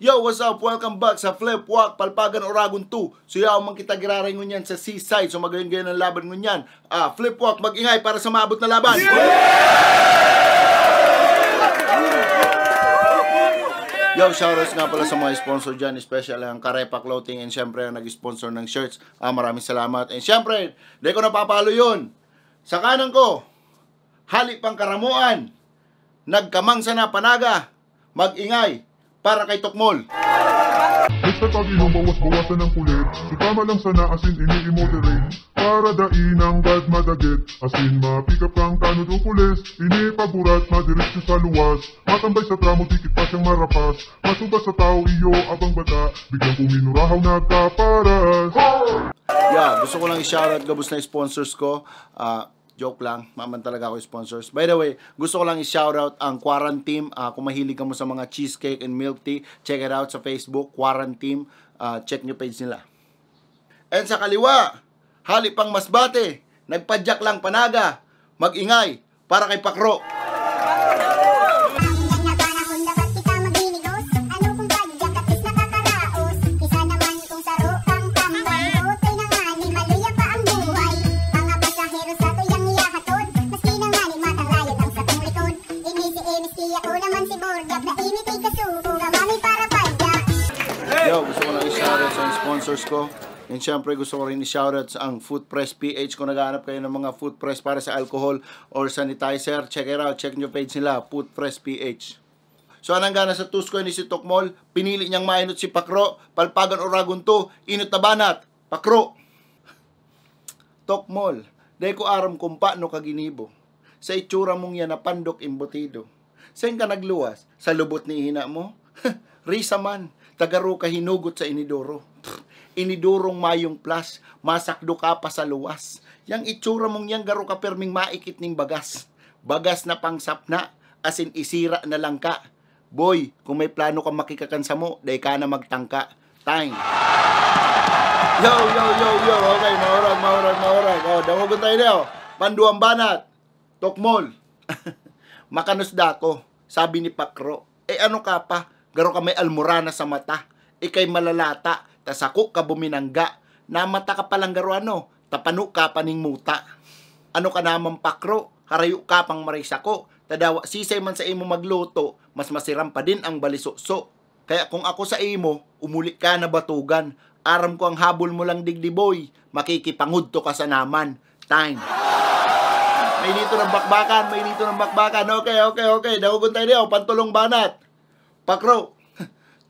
Yo, what's up? Welcome back sa Flip Walk Palpagan Oragon 2. So yaw man kita giraray ngun yan sa seaside. So magayon gayon ang laban ngun yan. Ah, Flip Walk, magingay para sa maabot na laban. Yeah! Yo, shoutouts nga pala sa mga sponsor dyan, especially ang Karepa Clothing and syempre ang nag-sponsor ng shirts. Ah, maraming salamat. And syempre, di ko napapalo yun. Sa kanan ko, Halik karamuan. Nagkamang sana Panaga, Magingay, para kay Tokmol. Basta Panginoon, bawas-bawasan ng kulit. Sutama lang sana asin ini-immoderate. Para dain ang bad madagit. Asin mapick up kang tanod o pulis. Inipaburat, madiretso sa luwas. Matambay sa tramo, dikit pa siyang marapas. Masuba sa tao, iyo, abang bata. Biglang kuminurahaw, nagkaparas. Yeah, gusto ko lang i-shoutout gabos na sponsors ko. Uh, Joke lang, maman talaga ako sponsors. By the way, gusto ko lang i-shoutout ang Quarantine. Uh, ah, kung mahilig ka mo sa mga cheesecake and milk tea, check it out sa Facebook, Quarantine. Uh, ah, check nyo page nila. And sa kaliwa, halip pang masbate, nagpadyak lang panaga, magingay para kay Pakro. Yo, gusto ko lang i-shoutout sa sponsors ko. And syempre gusto ko rin i-shoutout sa ang Food Press PH kung naghahanap kayo ng mga food press para sa alcohol or sanitizer. Check it out. Check nyo page nila. Food Press PH. So anang gana sa Tuskoy ni si Tokmol, pinili niyang mainot si Pakro, Palpagan o to, inot na banat, Pakro. Tokmol, dahil ko aram kung no kaginibo. Sa itsura mong yan na pandok imbutido. Saan ka nagluwas? Sa lubot ni hina mo? Risa man, tagaro ka hinugot sa inidoro. Pff, inidorong mayong plus, masakdo ka pa sa luwas. Yang itsura mong yang garo ka perming maikit ning bagas. Bagas na pangsapna, as in isira na lang ka. Boy, kung may plano ka makikakansa mo, day ka na magtangka. Time. Yo, yo, yo, yo. Okay, maurag, maurag, maurag. O, oh, damogon tayo na, oh. Panduang banat. Tokmol. Makanusda dako, sabi ni Pakro. Eh ano ka pa? garo ka may almurana sa mata, ikay malalata, tasako ka buminangga, namata ka palang garo ano, tapano ka paning muta. Ano ka naman pakro, harayo ka pang marisako, tadawa sisay man sa imo magluto, mas masiram pa din ang balisokso. Kaya kung ako sa imo, umuli ka na batugan, aram ko ang habol mo lang digdiboy, makikipangudto ka sa naman. Time. May nito ng bakbakan, may nito ng bakbakan. Okay, okay, okay. Dawagon tayo niya, oh, pantulong banat. Pakro,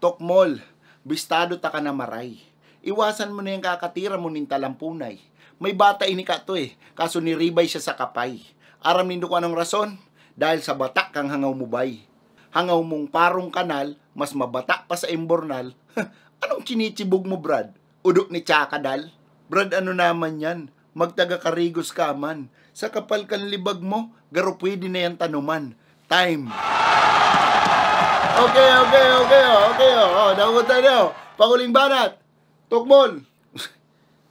tokmol, bistado ta ka na maray. Iwasan mo na yung kakatira mo ning talampunay. May bata ini ka to eh, kaso niribay siya sa kapay. Aram nindo ko anong rason? Dahil sa bata kang hangaw mo bay. Hangaw mong parong kanal, mas mabata pa sa imbornal. anong chinichibog mo, Brad? Udok ni Chakadal? Brad, ano naman yan? Magtaga karigos ka man. Sa kapal kan libag mo, garo pwede na yan tanuman. Time. Okay, okay, okay, oh, okay, oh. oh Nakunta na, oh. Panguling banat. Tukmol.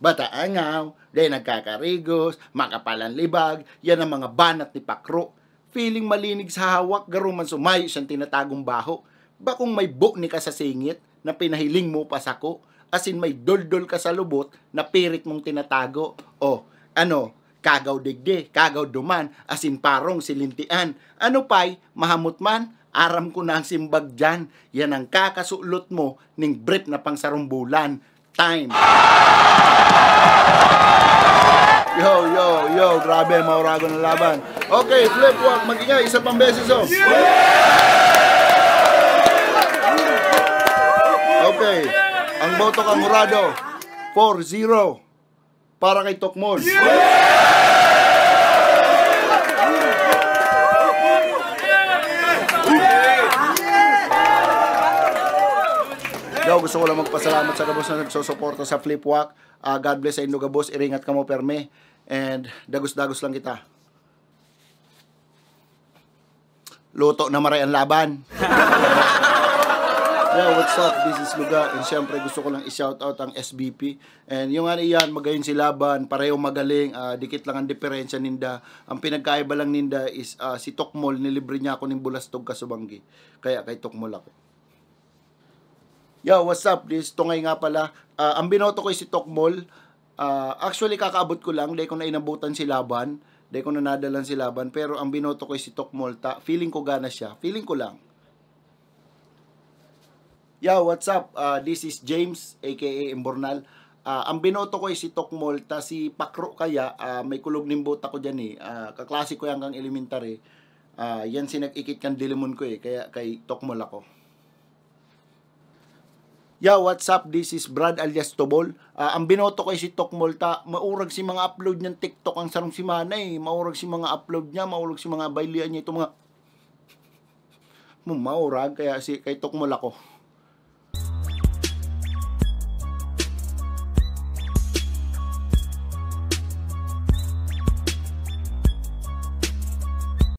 Bataangaw, dahil nagkakarigos, makapalan libag, yan ang mga banat ni Pakro. Feeling malinig sa hawak, garuman sumayo siyang tinatagong baho. Bakong may bo ni ka sa singit na pinahiling mo pa sako, as in may doldol ka sa lubot na pirit mong tinatago. O, oh, ano, kagaw digde, kagaw duman, asin parong silintian. Ano pa'y, mahamot man, Aram ko na ang simbag dyan. Yan ang kakasulot mo ning brief na pangsarumbulan. Time. Yo, yo, yo. Grabe, maurago ng laban. Okay, flip walk. Magingay, isa pang beses, oh. Okay. Ang boto kang murado. 4-0 para kay Tokmol. Yeah! gusto ko lang magpasalamat sa kabos na nagsusuporta sa Flipwalk. Uh, God bless sa inyo kabos. Iringat ka mo, perme. And dagos-dagos lang kita. Luto na maray ang laban. Yeah, what's up? This is Luga. And syempre, gusto ko lang i-shout out ang SBP. And yung ano iyan, magayon si Laban, pareho magaling, uh, dikit lang ang diferensya ninda. Ang pinagkaiba lang ninda is uh, si Tokmol, nilibre niya ako ng Bulastog Kasubanggi. Kaya kay Tokmol ako. Yo, what's up? This Tongay nga pala. Uh, ang binoto ko is si Tokmol. Uh, ah, actually, kakaabot ko lang. Dahil ko na inabutan si Laban. Dahil ko na nadalan si Laban. Pero ang binoto ko is si Tokmol. Ta feeling ko gana siya. Feeling ko lang. Yo, what's up? Uh, this is James, aka Embornal. Uh, ang binoto ko is si Tokmol. Ta si Pakro kaya. Uh, may kulog nimbota ko dyan eh. Uh, kaklase ko yan kang elementary. Uh, yan sinag-ikit kang dilimon ko eh. Kaya kay Tokmol ako. Yo, what's up? This is Brad alias Tobol. Uh, ang binoto ko si Tok Molta. Maurag si mga upload niyang TikTok ang sarong si Mana eh. Maurag si mga upload niya, maurag si mga bailian niya. Ito mga... Hmm, maurag, kaya si, kay Tok Mol ako.